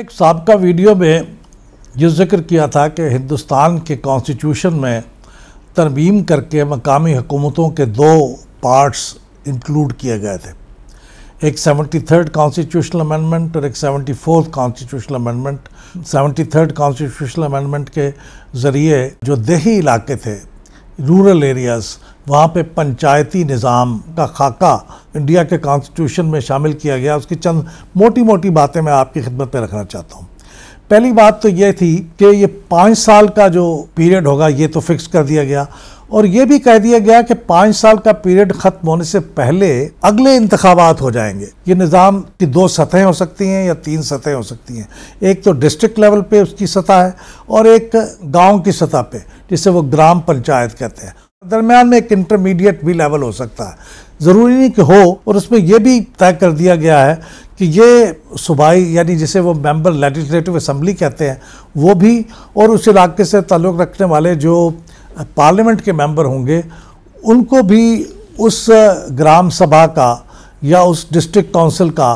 मैंने एक सबका वीडियो में ये जिक्र किया था कि हिंदुस्तान के कॉन्स्टिट्यूशन में तरमीम करके मकामी हुकूमतों के दो पार्ट्स इंक्लूड किए गए थे एक सेवेंटी थर्ड कॉन्स्टिट्यूशनल अमेंडमेंट और एक seventy fourth constitutional amendment seventy third constitutional amendment के ज़रिए जो देही इलाके थे रूरल एरियाज़ वहाँ पे पंचायती निज़ाम का खाका इंडिया के कॉन्स्टिट्यूशन में शामिल किया गया उसकी चंद मोटी मोटी बातें मैं आपकी खिदमत में रखना चाहता हूँ पहली बात तो ये थी कि ये पाँच साल का जो पीरियड होगा ये तो फिक्स कर दिया गया और ये भी कह दिया गया कि पाँच साल का पीरियड ख़त्म होने से पहले अगले इंतबात हो जाएंगे ये निज़ाम की दो सतहें हो सकती हैं या तीन सतहें हो सकती हैं एक तो डिस्ट्रिक्ट लेवल पे उसकी सतह है और एक गांव की सतह पे जिसे वो ग्राम पंचायत कहते हैं दरम्यान में एक इंटरमीडिएट भी लेवल हो सकता है ज़रूरी नहीं कि हो और उसमें यह भी तय कर दिया गया है कि ये सूबाई यानी जिसे वो मेंबर लेजिस्लेटिव असम्बली कहते हैं वो भी और उस इलाके से ताल्लुक़ रखने वाले जो पार्लियामेंट के मेंबर होंगे उनको भी उस ग्राम सभा का या उस डिस्ट्रिक्ट काउंसिल का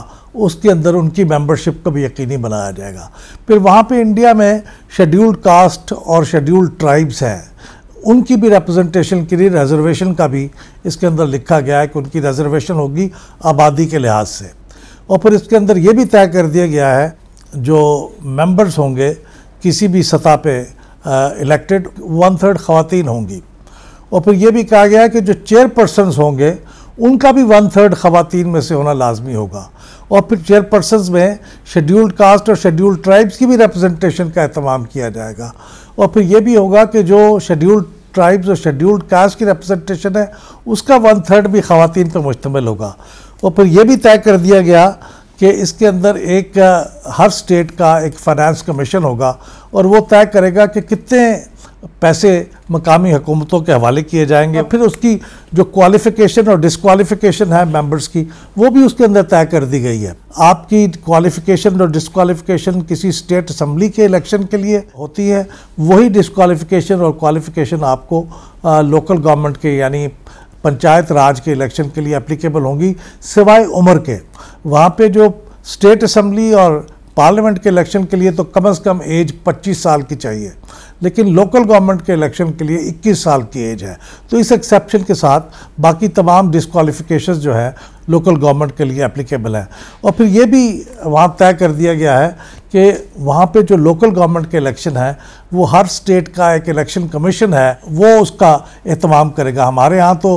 उसके अंदर उनकी मेंबरशिप को भी यकीनी बनाया जाएगा फिर वहाँ पे इंडिया में शेड्यूल्ड कास्ट और शेड्यूल्ड ट्राइब्स हैं उनकी भी रिप्रेजेंटेशन के लिए रिजर्वेशन का भी इसके अंदर लिखा गया है कि उनकी रिजर्वेशन होगी आबादी के लिहाज से और फिर इसके अंदर ये भी तय कर दिया गया है जो मेंबर्स होंगे किसी भी सतह पे इलेक्टेड वन थर्ड खातन होंगी और फिर ये भी कहा गया है कि जो चेयरपर्सनस होंगे उनका भी वन थर्ड खातन में से होना लाजमी होगा और फिर चेयरपर्सन में शेड्यूल्ड कास्ट और शेड्यूल्ड ट्राइब्स की भी रिप्रेजेंटेशन का अहतमाम किया जाएगा और फिर ये भी होगा कि जो शेड्यूल्ड ट्राइब्स और शेड्यूल्ड कास्ट की रिप्रेजेंटेशन है उसका वन थर्ड भी खातन पर मुश्तमल होगा और फिर यह भी तय कर दिया गया कि इसके अंदर एक हर स्टेट का एक फाइनेंस कमीशन होगा और वो तय करेगा कि कितने पैसे मकामी हुकूमतों के हवाले किए जाएंगे हाँ। फिर उसकी जो क्वालिफ़िकेशन और डिसक्वालिफ़िकेशन है मेंबर्स की वो भी उसके अंदर तय कर दी गई है आपकी क्वालिफ़िकेशन और डिसक्वालिफ़िकेशन किसी स्टेट असम्बली के इलेक्शन के लिए होती है वही डिसक्वालिफ़िकेशन और क्वालिफ़िकेशन आपको आ, लोकल गवर्नमेंट के यानी पंचायत राज के इलेक्शन के लिए अप्लीकेबल होंगी सिवाय उम्र के वहाँ पर जो स्टेट असम्बली और पार्लियामेंट के इलेक्शन के लिए तो कम से कम एज 25 साल की चाहिए लेकिन लोकल गवर्नमेंट के इलेक्शन के लिए 21 साल की एज है तो इस एक्सेप्शन के साथ बाकी तमाम डिसक्वालिफिकेशन जो है लोकल गवर्नमेंट के लिए एप्लीकेबल है और फिर ये भी वहाँ तय कर दिया गया है कि वहाँ पे जो लोकल गवर्नमेंट के इलेक्शन है वो हर स्टेट का एक इलेक्शन कमीशन है वो उसका अहतमाम करेगा हमारे यहाँ तो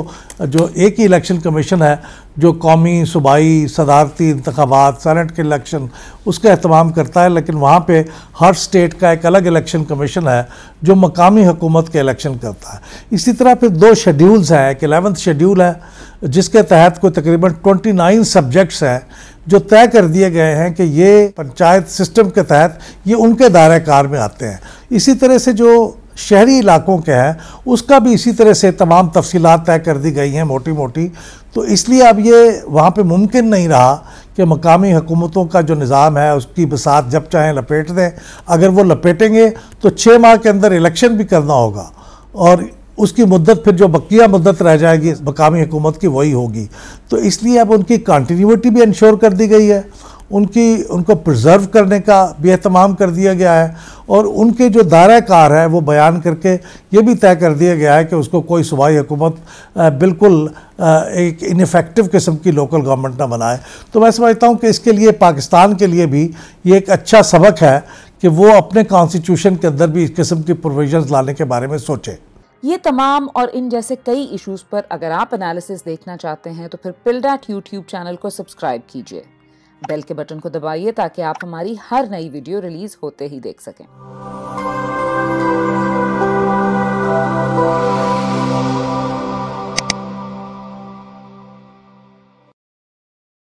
जो एक ही इलेक्शन कमीशन है जो कौमी सूबाई सदारती इंतबात सैनट के इलेक्शन उसका अहतमाम करता है लेकिन वहाँ पे हर स्टेट का एक अलग इलेक्शन कमीशन है जो मकामी हुकूमत के इलेक्शन करता है इसी तरह फिर दो शेड्यूल्स हैं एक एलेवंथ शेड्यूल है जिसके तहत कोई तकरीबन 29 सब्जेक्ट्स हैं जो तय कर दिए गए हैं कि ये पंचायत सिस्टम के तहत ये उनके दायरे कार में आते हैं इसी तरह से जो शहरी इलाकों के हैं उसका भी इसी तरह से तमाम तफसी तय कर दी गई हैं मोटी मोटी तो इसलिए अब ये वहाँ पे मुमकिन नहीं रहा कि मकामी हुकूमतों का जो निज़ाम है उसकी बसात जब चाहें लपेट दें अगर वो लपेटेंगे तो छः माह के अंदर इलेक्शन भी करना होगा और उसकी मदत फिर जो बकिया मदत रह जाएगी मकामी हुकूमत की वही होगी तो इसलिए अब उनकी कंटिन्यूटी भी इंश्योर कर दी गई है उनकी उनको प्रिजर्व करने का भी अहतमाम कर दिया गया है और उनके जो दायरा कार है वो बयान करके ये भी तय कर दिया गया है कि उसको कोई सूबाई हुकूमत बिल्कुल एक इनफेक्टिव किस्म की लोकल गवर्नमेंट ना बनाए तो मैं समझता हूँ कि इसके लिए पाकिस्तान के लिए भी ये एक अच्छा सबक है कि वो अपने कॉन्स्टिट्यूशन के अंदर भी इस किस्म की प्रोविजन लाने के बारे में सोचें ये तमाम और इन जैसे कई इश्यूज पर अगर आप एनालिसिस देखना चाहते हैं तो फिर पिलडाट यूट्यूब चैनल को सब्सक्राइब कीजिए बेल के बटन को दबाइए ताकि आप हमारी हर नई वीडियो रिलीज होते ही देख सकें